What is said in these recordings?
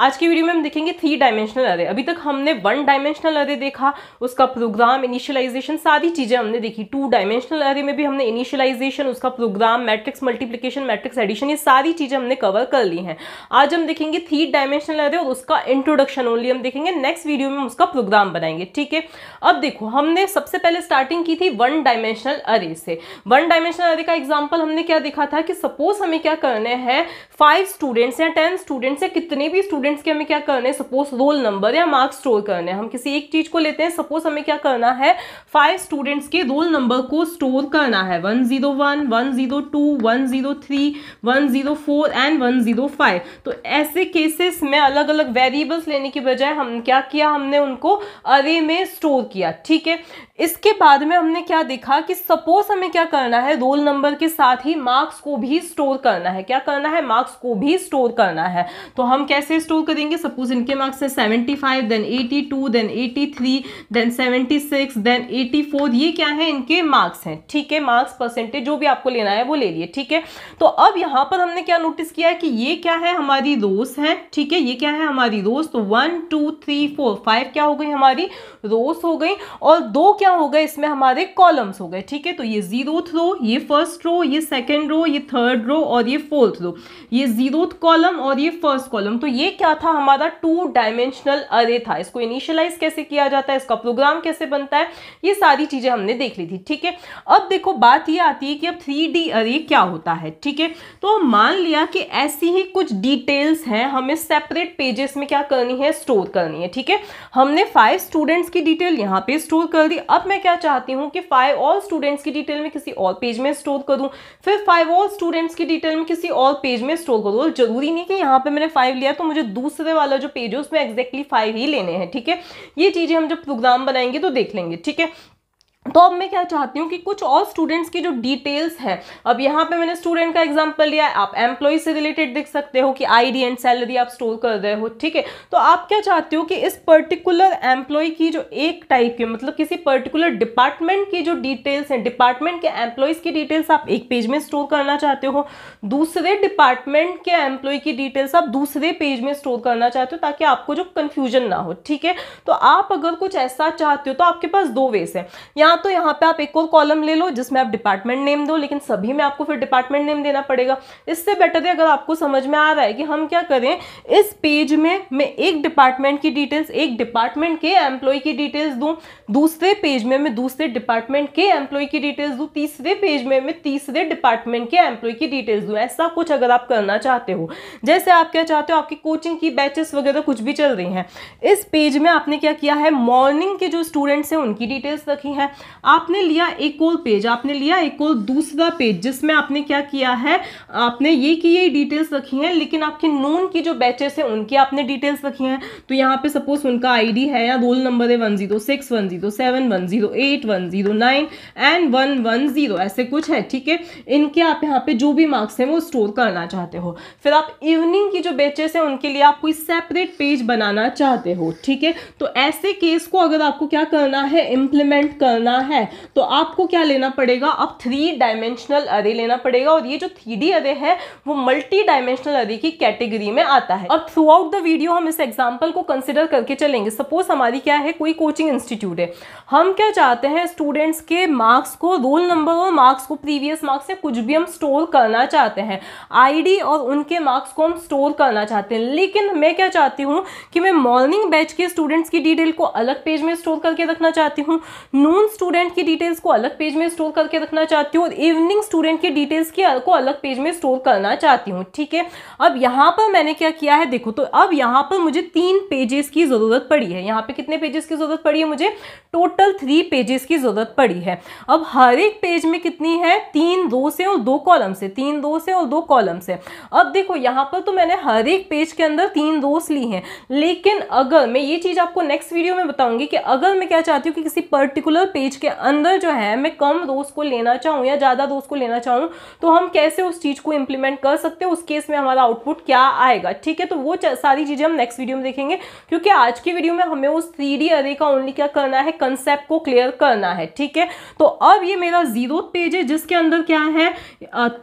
आज की वीडियो में हम देखेंगे थ्री डायमेंशनल अरे अभी तक हमने वन डायमेंशनल अरे देखा उसका प्रोग्राम इनिशियलाइजेशन सारी चीज़ें हमने देखी टू डायमेंशनल अरे में भी हमने इनिशियलाइजेशन उसका program matrix multiplication matrix addition ये सारी चीज़ें हमने कवर कर ली हैं आज हम देखेंगे थ्री डायमेंशनल अरे और उसका इंट्रोडक्शन ओनली हम देखेंगे नेक्स्ट वीडियो में उसका प्रोग्राम बनाएंगे ठीक है अब देखो हमने सबसे पहले स्टार्टिंग की थी वन डायमेंशनल अरे से वन डायमेंशनल अरे का एग्जाम्पल हमने क्या देखा था कि सपोज हमें क्या करना है फाइव स्टूडेंट्स या टेन स्टूडेंट्स या कितने भी स्टूडेंट स्टूडेंट्स के हमें क्या करने सपोज रोल नंबर या मार्क्स स्टोर करने हम किसी एक चीज को लेते हैं सपोज हमें क्या करना है फाइव स्टूडेंट्स के रोल नंबर को स्टोर करना है one zero one one zero two one zero three one zero four and one zero five तो ऐसे केसेस में अलग अलग वेरिएबल्स लेने की बजाय हम क्या किया हमने उनको अरे में स्टोर किया ठीक है इसके बाद में हमने क्या देखा कि सपोज हमें क्या करना है रोल नंबर के साथ ही मार्क्स को भी स्टोर करना है क्या करना है मार्क्स को भी स्टोर करना है तो हम कैसे स्टोर करेंगे सपोज इनके मार्क्स हैं 75 five then eighty two then eighty three then seventy six then eighty four ये क्या है इनके मार्क्स हैं ठीक है मार्क्स परसेंटेज जो भी आपको लेना है वो ले लिए ठीक है तो अब यहाँ पर हमने क्या नोटिस किया है कि ये क्या है हमारी रोज है ठीक है ये क्या है हमारी रोज तो one two three four five क्या हो गई हमारी रोज हो गई और दो क्या क्या हो गए इसमें हमारे कॉलम्स हो गए ठीक है तो ये जीरोथ रो ये फर्स्ट रो ये सेकेंड रो ये थर्ड रो और ये फोर्थ रो ये जीरोथ कॉलम और ये फर्स्ट कॉलम तो ये क्या था हमारा टू डायमेंशनल अरे था इसको इनिशियलाइज कैसे किया जाता है इसका प्रोग्राम कैसे बनता है ये सारी चीज़ें हमने देख ली थी ठीक है अब देखो बात ये आती है कि अब थ्री अरे क्या होता है ठीक है तो मान लिया कि ऐसी ही कुछ डिटेल्स हैं हमें सेपरेट पेजेस में क्या करनी है स्टोर करनी है ठीक है हमने फाइव स्टूडेंट्स की डिटेल यहाँ पे स्टोर कर दी अब अब मैं क्या चाहती हूँ कि फाइव ऑल स्टूडेंट्स की डिटेल में किसी और पेज में स्टोर करूँ फिर फाइव ऑल स्टूडेंट्स की डिटेल में किसी और पेज में स्टोर करूँ जरूरी नहीं कि यहाँ पर मैंने फाइव लिया तो मुझे दूसरे वाला जो पेज है उसमें एक्जैक्टली फाइव ही लेने हैं ठीक है ये चीज़ें हम जब प्रोग्राम बनाएंगे तो देख लेंगे ठीक है तो अब मैं क्या चाहती हूँ कि कुछ और स्टूडेंट्स की जो डिटेल्स है अब यहाँ पे मैंने स्टूडेंट का एग्जांपल लिया है आप एम्प्लॉय से रिलेटेड देख सकते हो कि आईडी एंड सैलरी आप स्टोर कर रहे हो ठीक है तो आप क्या चाहते हो कि इस पर्टिकुलर एम्प्लॉय की जो एक टाइप की मतलब किसी पर्टिकुलर डिपार्टमेंट की जो डिटेल्स हैं डिपार्टमेंट के एम्प्लॉयज़ की डिटेल्स आप एक पेज में स्टोर करना चाहते हो दूसरे डिपार्टमेंट के एम्प्लॉय की डिटेल्स आप दूसरे पेज में स्टोर करना चाहते हो ताकि आपको जो कन्फ्यूजन ना हो ठीक है तो आप अगर कुछ ऐसा चाहते हो तो आपके पास दो वेज है यहाँ तो यहाँ पे आप एक और कॉलम ले लो जिसमें आप डिपार्टमेंट नेम दो लेकिन सभी में आपको फिर डिपार्टमेंट नेम देना पड़ेगा इससे बेटर है अगर आपको समझ में आ रहा है कि हम क्या करें इस पेज में मैं एक डिपार्टमेंट की डिटेल्स एक डिपार्टमेंट के एम्प्लॉय की डिटेल्स दूँ दूसरे पेज में मैं दूसरे डिपार्टमेंट के एम्प्लॉय की डिटेल्स दूँ तीसरे पेज में मैं तीसरे डिपार्टमेंट के एम्प्लॉय की डिटेल्स दूँ ऐसा कुछ अगर आप करना चाहते हो जैसे आप क्या चाहते हो आपकी कोचिंग की बैचेस वगैरह कुछ भी चल रही हैं इस पेज में आपने क्या किया है मॉर्निंग के जो स्टूडेंट्स हैं उनकी डिटेल्स रखी हैं आपने लिया एक और पेज आपने लिया एक और दूसरा पेज जिसमें आपने क्या किया है आपने ये की ये डिटेल्स रखी हैं लेकिन आपके नोन की जो बैचेस हैं उनकी आपने डिटेल्स रखी हैं तो यहाँ पे सपोज उनका आईडी है या रोल नंबर है one zero six one zero seven one zero eight one zero nine and one one zero ऐसे कुछ है ठीक है इनके आप यहाँ पे जो भी मार्क्स हैं वो स्टोर करना चाहते हो फिर आप इवनिंग की जो बैचेस हैं उनके लिए आप कोई सेपरेट पेज बनाना चाहते हो ठीक है तो ऐसे केस को अगर आपको क्या करना है इम्प्लीमेंट करना बनाना है तो आपको क्या लेना पड़ेगा आप थ्री डायमेंशनल अरे लेना पड़ेगा और ये जो थ्री अरे है वो मल्टी डायमेंशनल अरे की कैटेगरी में आता है अब थ्रू आउट द वीडियो हम इस एग्जाम्पल को कंसिडर करके चलेंगे सपोज हमारी क्या है कोई कोचिंग इंस्टीट्यूट है हम क्या चाहते हैं स्टूडेंट्स के मार्क्स को रोल नंबर और मार्क्स को प्रीवियस मार्क्स से कुछ भी हम स्टोर करना चाहते हैं आईडी और उनके मार्क्स को हम स्टोर करना चाहते हैं लेकिन मैं क्या चाहती हूँ कि मैं मॉर्निंग बैच के स्टूडेंट्स की डिटेल को अलग पेज में स्टोर करके रखना चाहती हूँ नून स्टूडेंट की डिटेल्स को अलग पेज में स्टोर करके रखना चाहती हूँ और इवनिंग स्टूडेंट की डिटेल्स की को अलग पेज में स्टोर करना चाहती हूँ ठीक है अब यहाँ पर मैंने क्या किया है देखो तो अब यहाँ पर मुझे तीन पेजेस की ज़रूरत पड़ी है यहाँ पे कितने पेजेस की ज़रूरत पड़ी है मुझे टोटल थ्री पेजेस की ज़रूरत पड़ी है अब हर एक पेज में कितनी है तीन दो से और दो कॉलम से तीन दो से और दो कॉलम से अब देखो यहाँ पर तो मैंने हर एक पेज के अंदर तीन दोस्त ली हैं लेकिन अगर मैं ये चीज़ आपको नेक्स्ट वीडियो में बताऊंगी कि अगर मैं क्या चाहती हूँ कि किसी पर्टिकुलर पेज एज के अंदर जो है मैं कम डोज को लेना चाहूँ या ज़्यादा डोज को लेना चाहूँ तो हम कैसे उस चीज़ को इम्प्लीमेंट कर सकते हैं उस केस में हमारा आउटपुट क्या आएगा ठीक है तो वो सारी चीज़ें हम नेक्स्ट वीडियो में देखेंगे क्योंकि आज की वीडियो में हमें उस थ्री अरे का ओनली क्या करना है कंसेप्ट को क्लियर करना है ठीक है तो अब ये मेरा जीरो पेज है जिसके अंदर क्या है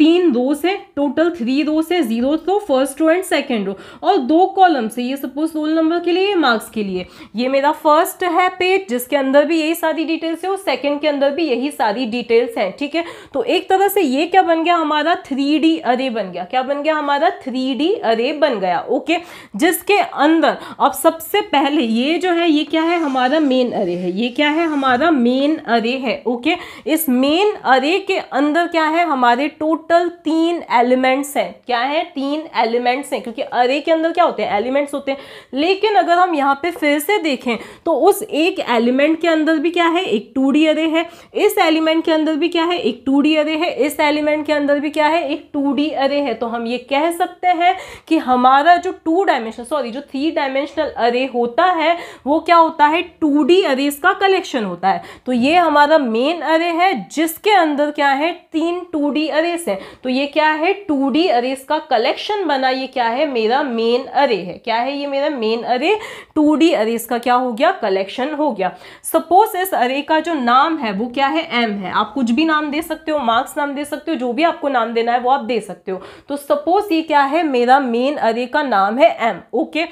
तीन रोज है टोटल थ्री रोज है zero row first row and second row और दो कॉलम से ये सपोज रोल नंबर के लिए मार्क्स के लिए ये मेरा फर्स्ट है पेज जिसके अंदर भी यही सारी डिटेल्स है और सेकेंड के अंदर भी यही सारी डिटेल्स हैं ठीक है तो एक तरह से ये क्या बन गया हमारा थ्री अरे बन गया क्या बन गया हमारा थ्री अरे बन गया ओके जिसके अंदर अब सबसे पहले ये जो है ये क्या है हमारा मेन अरे है ये क्या है हमारा मेन अरे है ओके इस मेन अरे के अंदर क्या है हमारे टोटल तीन एलिमेंट्स हैं क्या है तीन एलिमेंट्स हैं क्योंकि अरे के अंदर क्या होते हैं एलिमेंट्स होते हैं लेकिन अगर हम यहाँ पे फिर से देखें तो उस एक एलिमेंट के अंदर भी क्या है एक टू टू डी अरे है इस एलिमेंट के अंदर भी क्या है एक टू डी अरे है इस एलिमेंट के अंदर भी क्या है एक टू डी अरे है तो हम ये कह सकते हैं कि हमारा जो टू डायमेंशनल सॉरी जो थ्री डायमेंशनल अरे होता है वो क्या होता है टू डी अरेज का कलेक्शन होता है तो ये हमारा मेन अरे है जिसके अंदर क्या है तीन टू डी अरेस है तो ये क्या है टू डी अरेस का कलेक्शन बना ये क्या है मेरा मेन अरे है क्या है ये मेरा मेन अरे टू डी अरेस का क्या हो गया कलेक्शन हो गया सपोज इस अरे का जो नाम है वो क्या है एम है आप कुछ भी नाम दे सकते हो मार्क्स नाम दे सकते हो जो भी आपको नाम देना है वो आप दे सकते हो तो सपोज ये क्या है मेरा मेन अरे का नाम है एम ओके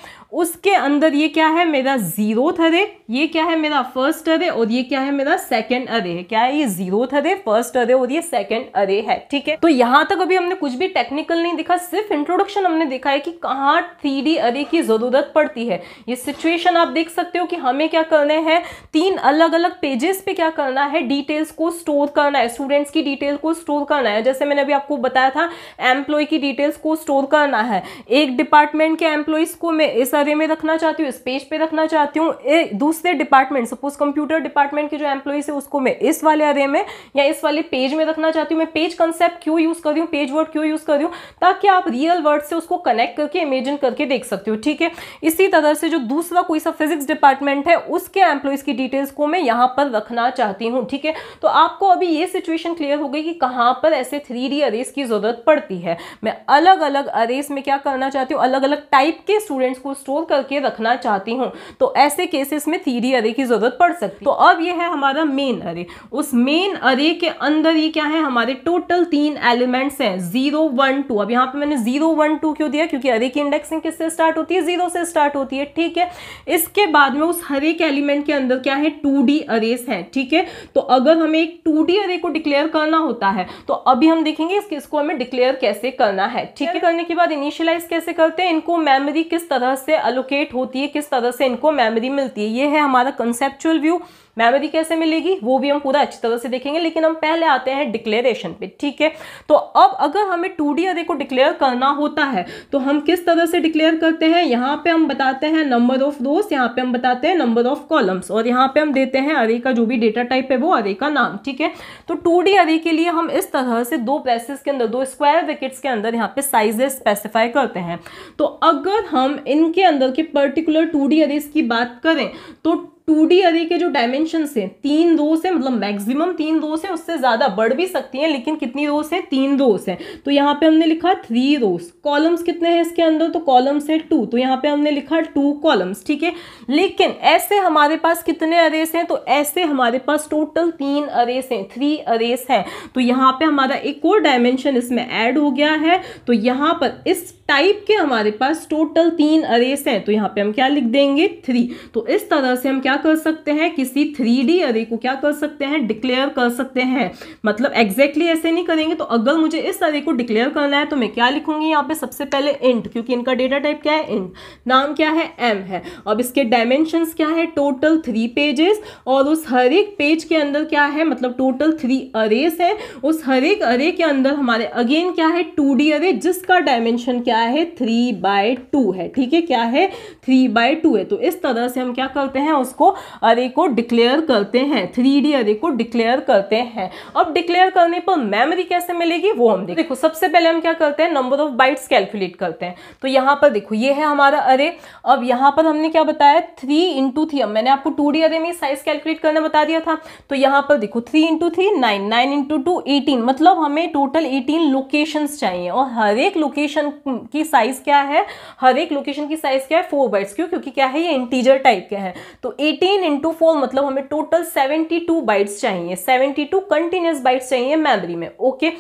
उसके अंदर ये क्या है मेरा जीरोथ अरे ये क्या है मेरा फर्स्ट अरे और ये क्या है मेरा सेकंड अरे है क्या है ये जीरोथ अरे फर्स्ट अरे और ये सेकंड अरे है ठीक है तो यहाँ तक अभी हमने कुछ भी टेक्निकल नहीं देखा सिर्फ इंट्रोडक्शन हमने देखा है कि कहाँ थ्री अरे की ज़रूरत पड़ती है ये सिचुएशन आप देख सकते हो कि हमें क्या करने हैं तीन अलग अलग पेजेस पे पे क्या करना है डिटेल्स को स्टोर करना है स्टूडेंट्स की डिटेल को स्टोर करना है जैसे मैंने अभी आपको बताया था एम्प्लॉय की डिटेल्स को स्टोर करना है एक डिपार्टमेंट के एम्प्लॉयज़ को मैं इस अरे में रखना चाहती हूँ इस पेज पे रखना चाहती हूँ दूसरे डिपार्टमेंट सपोज कंप्यूटर डिपार्टमेंट के जो एम्प्लॉयज़ है उसको मैं इस वाले अरे में या इस वाले पेज में रखना चाहती हूँ मैं पेज कंसेप्ट क्यों यूज़ कर रही हूँ पेज वर्ड क्यों यूज़ कर रही हूँ ताकि आप रियल वर्ड से उसको कनेक्ट करके इमेजिन करके देख सकते हो ठीक है इसी तरह से जो दूसरा कोई सा फिजिक्स डिपार्टमेंट है उसके एम्प्लॉयज़ की डिटेल्स को मैं यहाँ पर रखना रखना चाहती हूँ ठीक है तो आपको अभी ये सिचुएशन क्लियर हो गई कि कहाँ पर ऐसे थ्री डी अरेस की ज़रूरत पड़ती है मैं अलग अलग अरेस में क्या करना चाहती हूँ अलग अलग टाइप के स्टूडेंट्स को स्टोर करके रखना चाहती हूँ तो ऐसे केसेस में थ्री डी अरे की ज़रूरत पड़ सकती है तो अब यह है हमारा मेन अरे उस मेन अरे के अंदर ये क्या है हमारे टोटल तीन एलिमेंट्स हैं जीरो वन टू अब यहाँ पर मैंने जीरो वन टू क्यों दिया क्योंकि अरे की इंडेक्सिंग किससे स्टार्ट होती है जीरो से स्टार्ट होती है ठीक है इसके बाद में उस हर एक एलिमेंट के अंदर क्या है टू डी अरेस हैं है ठीक है तो अगर हमें एक टू डी अरे को डिक्लेयर करना होता है तो अभी हम देखेंगे इसके इसको हमें डिक्लेयर कैसे करना है ठीक है करने के बाद इनिशियलाइज कैसे करते हैं इनको मेमोरी किस तरह से अलोकेट होती है किस तरह से इनको मेमोरी मिलती है ये है हमारा कंसेप्चुअल व्यू मेमोरी कैसे मिलेगी वो भी हम पूरा अच्छी तरह से देखेंगे लेकिन हम पहले आते हैं डिक्लेरेशन पे ठीक है तो अब अगर हमें टू डी अरे को डिक्लेयर करना होता है तो हम किस तरह से डिक्लेयर करते हैं यहाँ पे हम बताते हैं नंबर ऑफ रोज यहाँ पे हम बताते हैं नंबर ऑफ कॉलम्स और यहाँ पे हम देते हैं अरे का जो भी डेटा टाइप है वो अरे का नाम ठीक है तो टू अरे के लिए हम इस तरह से दो प्रेसेस के अंदर दो स्क्वायर विकेट्स के अंदर यहाँ पे साइजेस स्पेसिफाई करते हैं तो अगर हम इनके अंदर के पर्टिकुलर टू डी अरेज की बात करें तो टू डी अरे के जो डायमेंशन है तीन रोस है मतलब मैक्सिमम तीन रोस है उससे ज़्यादा बढ़ भी सकती हैं लेकिन कितनी रोस है तीन रोस है तो यहाँ पे हमने लिखा थ्री रोस कॉलम्स कितने हैं इसके अंदर तो कॉलम्स है टू तो यहाँ पे हमने लिखा टू कॉलम्स ठीक है लेकिन ऐसे हमारे पास कितने अरेस हैं तो ऐसे हमारे पास टोटल तीन अरेस हैं थ्री अरेस हैं तो यहाँ पर हमारा एक और डायमेंशन इसमें ऐड हो गया है तो यहाँ पर इस टाइप के हमारे पास टोटल तीन अरेस हैं तो यहाँ पे हम क्या लिख देंगे थ्री तो इस तरह से हम क्या कर सकते हैं किसी थ्री डी अरे को क्या कर सकते हैं डिक्लेयर कर सकते हैं मतलब एग्जैक्टली exactly ऐसे नहीं करेंगे तो अगर मुझे इस अरे को डिक्लेयर करना है तो मैं क्या लिखूंगी यहाँ पे सबसे पहले इंट क्योंकि इनका डेटा टाइप क्या है इंट नाम क्या है एम है अब इसके डायमेंशन क्या है टोटल थ्री पेजेस और उस हर एक पेज के अंदर क्या है मतलब टोटल थ्री अरेस है उस हर एक अरे के अंदर हमारे अगेन क्या है टू अरे जिसका डायमेंशन क्या क्या है थ्री बाय टू है ठीक है क्या है थ्री बाय टू है तो इस तरह से हम क्या करते हैं उसको अरे को डिक्लेयर करते हैं थ्री डी अरे को डिक्लेयर करते हैं अब डिक्लेयर करने पर मेमोरी कैसे मिलेगी वो हम देखो देखो सबसे पहले हम क्या करते हैं नंबर ऑफ बाइट्स कैलकुलेट करते हैं तो यहाँ पर देखो ये है हमारा अरे अब यहाँ पर हमने क्या बताया थ्री इंटू थ्री अब मैंने आपको टू डी अरे में साइज कैलकुलेट करने बता दिया था तो यहाँ पर देखो three into three nine nine into two eighteen मतलब हमें टोटल एटीन लोकेशन चाहिए और हर एक लोकेशन की साइज़ क्या है हर एक लोकेशन की साइज़ क्या है फोर बाइट्स क्यों क्योंकि क्या है ये इंटीजर टाइप के हैं तो एटीन इंटू फोर मतलब हमें टोटल सेवेंटी टू बाइट्स चाहिए सेवेंटी टू कंटिन्यूस बाइट्स चाहिए मेमोरी में ओके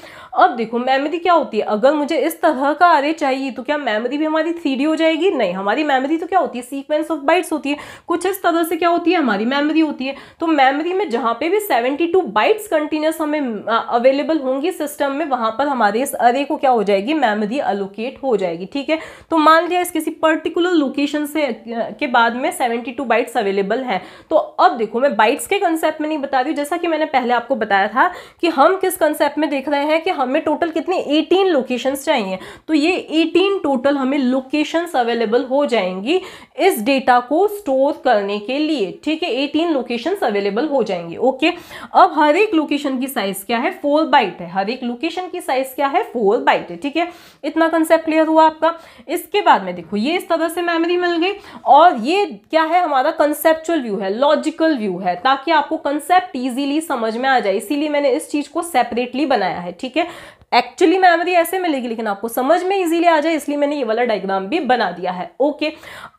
अब देखो मेमोरी क्या होती है अगर मुझे इस तरह का अरे चाहिए तो क्या मेमोरी भी हमारी थ्री हो जाएगी नहीं हमारी मेमोरी तो क्या होती है सीक्वेंस ऑफ बाइट्स होती है कुछ इस तरह से क्या होती है हमारी मेमोरी होती है तो मेमोरी में जहाँ पे भी 72 बाइट्स कंटिन्यूस हमें अवेलेबल होंगी सिस्टम में वहाँ पर हमारे इस अरे को क्या हो जाएगी मेमोरी अलोकेट हो हो जाएगी ठीक है तो मान लिया इस किसी पर्टिकुलर लोकेशन से के बाद में सेवेंटी टू बाइट्स अवेलेबल हैं तो अब देखो मैं बाइट्स के कंसेप्ट में नहीं बता रही हूँ जैसा कि मैंने पहले आपको बताया था कि हम किस कंसेप्ट में देख रहे हैं कि हमें टोटल कितने एटीन लोकेशन चाहिए तो ये एटीन टोटल हमें लोकेशंस अवेलेबल हो जाएंगी इस डेटा को स्टोर करने के लिए ठीक है एटीन लोकेशन अवेलेबल हो जाएंगी ओके अब हर एक लोकेशन की साइज क्या है फोर बाइट है हर एक लोकेशन की साइज क्या है फोर बाइट है ठीक है इतना कंसेप्ट क्लियर क्लियर हुआ आपका इसके बाद में देखो ये इस तरह से मेमोरी मिल गई और ये क्या है हमारा कंसेप्चुअल व्यू है लॉजिकल व्यू है ताकि आपको कंसेप्ट ईजिली समझ में आ जाए इसीलिए मैंने इस चीज़ को सेपरेटली बनाया है ठीक है एक्चुअली मेमोरी ऐसे मिलेगी लेकिन आपको समझ में इजीली आ जाए इसलिए मैंने ये वाला डायग्राम भी बना दिया है ओके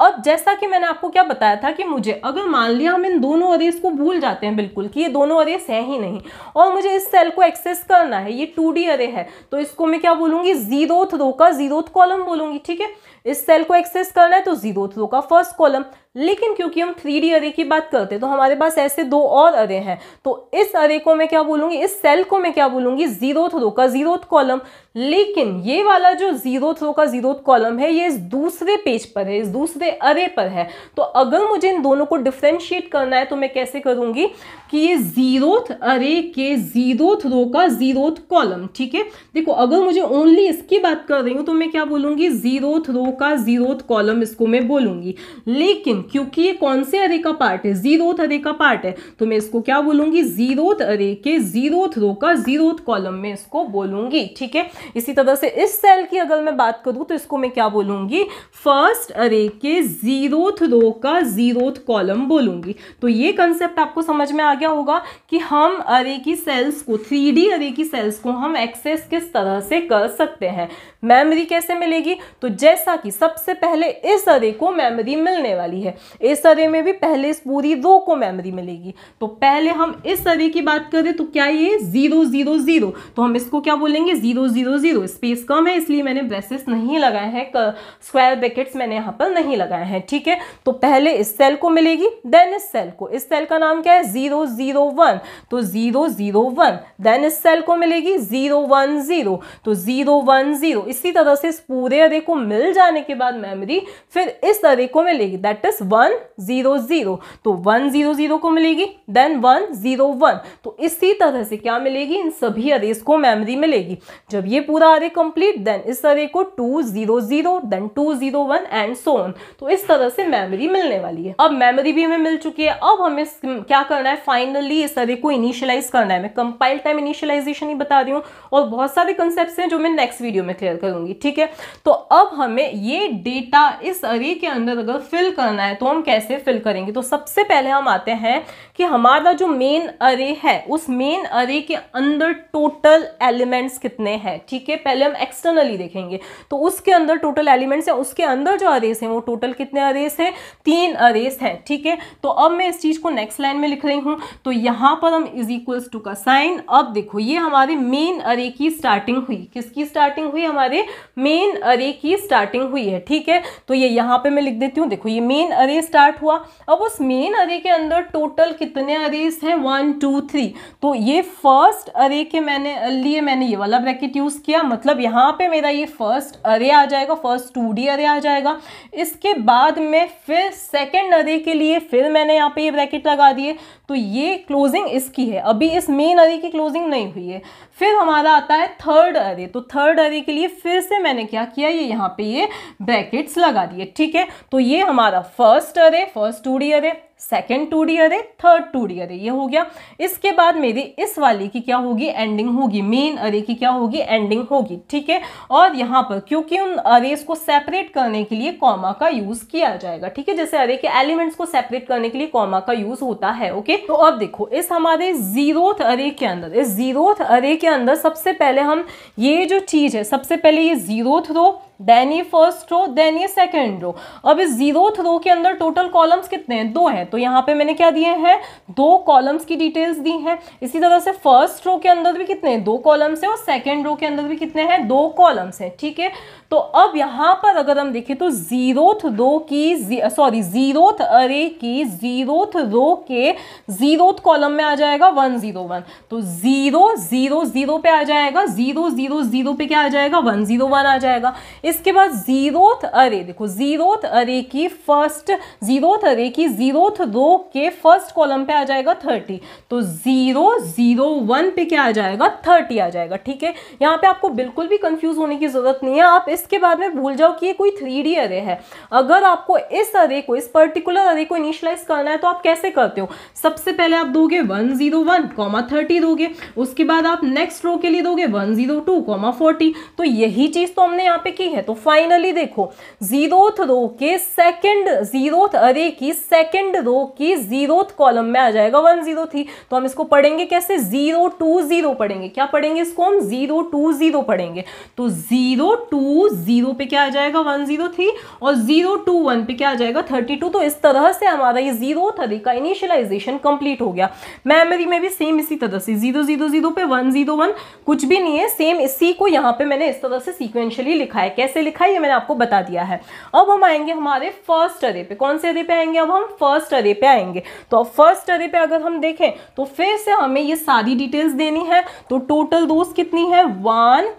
अब जैसा कि मैंने आपको क्या बताया था कि मुझे अगर मान लिया हम इन दोनों अरेस को भूल जाते हैं बिल्कुल कि ये दोनों अरेस हैं ही नहीं और मुझे इस सेल को एक्सेस करना है ये टू अरे है तो इसको मैं क्या बोलूँगी जीरोथ रो का जीरोथ कॉलम बोलूंगी ठीक है इस सेल को एक्सेस करना है तो जीरो का फर्स्ट कॉलम लेकिन क्योंकि हम थ्री अरे की बात करते हैं तो हमारे पास ऐसे दो और अरे हैं तो इस अरे को मैं क्या बोलूँगी इस सेल को मैं क्या बोलूंगी जीरोथ रो का जीरोथ कॉलम लेकिन ये वाला जो जीरोथ रो का जीरोथ कॉलम है ये इस दूसरे पेज पर है इस दूसरे अरे पर है तो अगर मुझे इन दोनों को डिफ्रेंशिएट करना है तो मैं कैसे करूंगी कि ये जीरोथ अरे के जीरोथ रो का जीरोथ कॉलम ठीक है देखो अगर मुझे ओनली इसकी बात कर रही हूँ तो मैं क्या बोलूंगी जीरोथ रो का जीरोथ कॉलम इसको मैं बोलूँगी लेकिन क्योंकि ये कौन से अरे का पार्ट है जीरोथ अरे का पार्ट है तो मैं इसको क्या बोलूंगी जीरोथ अरे के जीरोथ रो का जीरोथ कॉलम में इसको बोलूंगी ठीक है इसी तरह से इस सेल की अगर मैं बात करूं तो इसको मैं क्या बोलूंगी फर्स्ट अरे के जीरोथ रो का जीरोथ कॉलम बोलूंगी तो ये कंसेप्ट आपको समझ में आ गया होगा कि हम अरे की सेल्स को थ्री अरे की सेल्स को हम एक्सेस किस तरह से कर सकते हैं मेमोरी कैसे मिलेगी तो जैसा कि सबसे पहले इस अरे को मेमोरी मिलने वाली है है इस सरे में भी पहले इस पूरी रो को मेमोरी मिलेगी तो पहले हम इस सरे की बात करें तो क्या ये जीरो जीरो जीरो तो हम इसको क्या बोलेंगे जीरो जीरो जीरो स्पेस कम है इसलिए मैंने ब्रेसेस नहीं लगाए हैं स्क्वायर ब्रैकेट्स मैंने यहाँ पर नहीं लगाए हैं ठीक है तो पहले इस सेल को मिलेगी देन इस सेल को इस सेल का नाम क्या है जीरो जीरो वन तो जीरो जीरो वन देन इस सेल को मिलेगी जीरो वन जीरो तो जीरो वन जीरो इसी तरह से इस पूरे अरे को मिल जाने के बाद मेमोरी फिर इस अरे को मिलेगी that is one zero zero तो वन जीरो जीरो को मिलेगी देन वन जीरो वन तो इसी तरह से क्या मिलेगी इन सभी अरेज को मेमोरी मिलेगी जब ये पूरा अरे कंप्लीट देन इस अरे को two zero zero then two zero one and so on तो इस तरह से मेमोरी मिलने वाली है अब मेमोरी भी हमें मिल चुकी है अब हमें क्या करना है फाइनली इस अरे को इनिशियलाइज करना है मैं कंपाइल टाइम इनिशियलाइजेशन ही बता रही हूँ और बहुत सारे कंसेप्ट हैं जो मैं नेक्स्ट वीडियो में क्लियर करूंगी ठीक है तो अब हमें ये डेटा इस अरे के अंदर अगर फिल करना है है तो हम कैसे फिल करेंगे तो सबसे पहले हम आते हैं कि हमारा जो मेन अरे है उस मेन अरे के अंदर टोटल एलिमेंट्स कितने हैं ठीक है पहले हम एक्सटर्नली देखेंगे तो उसके अंदर टोटल एलिमेंट्स हैं उसके अंदर जो अरेस हैं वो टोटल कितने अरेस हैं तीन अरेस हैं ठीक है तो अब मैं इस चीज़ को नेक्स्ट लाइन में लिख रही हूँ तो यहाँ पर हम इज इक्वल्स टू का साइन अब देखो ये हमारे मेन अरे की स्टार्टिंग हुई किसकी स्टार्टिंग हुई हमारे मेन अरे की स्टार्टिंग हुई है ठीक है तो ये यहाँ पे मैं लिख देती हूँ देखो ये मेन अरे स्टार्ट हुआ अब उस मेन अरे के अंदर टोटल कितने अरेज हैं वन टू थ्री तो ये फर्स्ट अरे के मैंने लिए मैंने ये वाला ब्रैकेट यूज़ किया मतलब यहाँ पे मेरा ये फर्स्ट अरे आ जाएगा फर्स्ट टू डी अरे आ जाएगा इसके बाद में फिर सेकेंड अरे के लिए फिर मैंने यहाँ पे ये ब्रैकेट लगा दिए तो ये क्लोजिंग इसकी है अभी इस मेन अरे की क्लोजिंग नहीं हुई है फिर हमारा आता है थर्ड अरे तो थर्ड अरे के लिए फिर से मैंने क्या किया ये यहाँ पे ये ब्रैकेट्स लगा दिए ठीक है तो ये हमारा first first array first two D array second two D array third two D array ये हो गया इसके बाद मेरी इस वाली की क्या होगी एंडिंग होगी मेन अरे की क्या होगी एंडिंग होगी ठीक है और यहाँ पर क्योंकि उन अरेज को सेपरेट करने के लिए कॉमा का यूज किया जाएगा ठीक है जैसे अरे के एलिमेंट्स को सेपरेट करने के लिए कॉमा का यूज होता है ओके तो अब देखो इस हमारे जीरोथ अरे के अंदर इस जीरोथ अरे के अंदर सबसे पहले हम ये जो चीज है सबसे पहले ये जीरोथ रो देन ये फर्स्ट रो देन ये सेकेंड रो अब इस जीरोथ रो के अंदर टोटल कॉलम्स कितने हैं दो हैं तो यहाँ पे मैंने क्या दिए हैं दो कॉलम्स की डिटेल्स दी हैं इसी तरह से फर्स्ट रो के अंदर भी कितने दो कॉलम्स हैं और सेकेंड रो के अंदर भी कितने हैं दो कॉलम्स हैं ठीक है तो अब यहां पर अगर हम देखें तो जीरोथ रो की सॉरी जीरोथ अरे की जीरोथ रो के जीरोथ कॉलम में आ जाएगा वन जीरो वन तो जीरो जीरो जीरो पे आ जाएगा जीरो जीरो जीरो पे क्या आ जाएगा वन जीरो वन आ जाएगा इसके बाद जीरोथ अरे देखो जीरोथ अरे की फर्स्ट जीरोथ अरे की जीरोथ रो के फर्स्ट कॉलम पे आ जाएगा थर्टी तो जीरो जीरो वन पे क्या आ जाएगा थर्टी आ जाएगा ठीक है यहां पे आपको बिल्कुल भी कंफ्यूज होने की जरूरत नहीं है आप इस इसके बाद में भूल जाओ कि ये कोई थ्री अरे है अगर आपको इस अरे को इस पर्टिकुलर अरे को इनिशलाइज करना है तो आप कैसे करते हो सबसे पहले आप दोगे one zero one comma thirty दोगे उसके बाद आप नेक्स्ट रो के लिए दोगे one zero two comma forty तो यही चीज़ तो हमने यहाँ पे की है तो फाइनली देखो जीरोथ रो के सेकेंड जीरोथ अरे की सेकेंड रो की जीरोथ कॉलम में आ जाएगा वन जीरो थ्री तो हम इसको पढ़ेंगे कैसे जीरो टू जीरो पढ़ेंगे क्या पढ़ेंगे इसको हम जीरो टू जीरो पढ़ेंगे तो जीरो टू टू जीरो पे क्या आ जाएगा वन जीरो थ्री और जीरो टू वन पे क्या आ जाएगा थर्टी टू तो इस तरह से हमारा ये जीरो थ्री का इनिशियलाइजेशन कंप्लीट हो गया मेमोरी में भी सेम इसी तरह से जीरो जीरो जीरो पे वन जीरो वन कुछ भी नहीं है सेम इसी को यहाँ पे मैंने इस तरह से सिक्वेंशली लिखा है कैसे लिखा है ये मैंने आपको बता दिया है अब हम आएंगे हमारे फर्स्ट अरे पे कौन से अरे पे आएंगे अब हम फर्स्ट अरे पे आएंगे तो अब फर्स्ट अरे पे अगर हम देखें तो फिर से हमें ये सारी डिटेल्स देनी है तो टोटल दोस्त कितनी है वन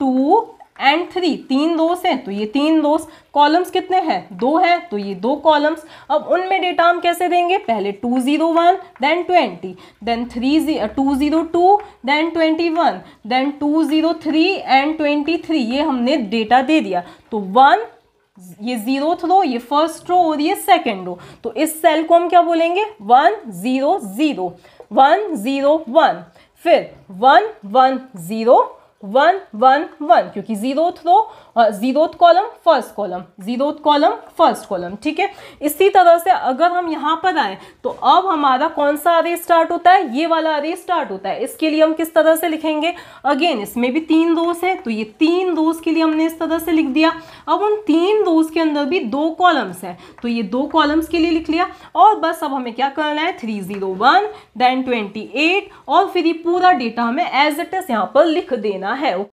टू एंड थ्री तीन दोस्त हैं तो ये तीन दोस्त कॉलम्स कितने हैं दो हैं तो ये दो कॉलम्स अब उनमें डेटा हम कैसे देंगे पहले two zero one then twenty then three two zero two then twenty one then two zero three and twenty three ये हमने डेटा दे दिया तो वन ये जीरोथ रो ये फर्स्ट रो और ये सेकेंड रो तो इस सेल को हम क्या बोलेंगे one zero zero one zero one फिर one one zero one one one क्योंकि जीरोथ तो रो जीरोथ तो कॉलम फर्स्ट कॉलम जीरोथ तो कॉलम फर्स्ट कॉलम ठीक है इसी तरह से अगर हम यहाँ पर आए तो अब हमारा कौन सा अरे स्टार्ट होता है ये वाला अरे स्टार्ट होता है इसके लिए हम किस तरह से लिखेंगे अगेन इसमें भी तीन रोज हैं तो ये तीन रोज के लिए हमने इस तरह से लिख दिया अब उन तीन रोज के अंदर भी दो कॉलम्स हैं तो ये दो कॉलम्स के लिए लिख लिया और बस अब हमें क्या करना है three zero one then twenty eight और फिर ये पूरा डेटा हमें एज इट इज़ यहाँ पर लिख देना help.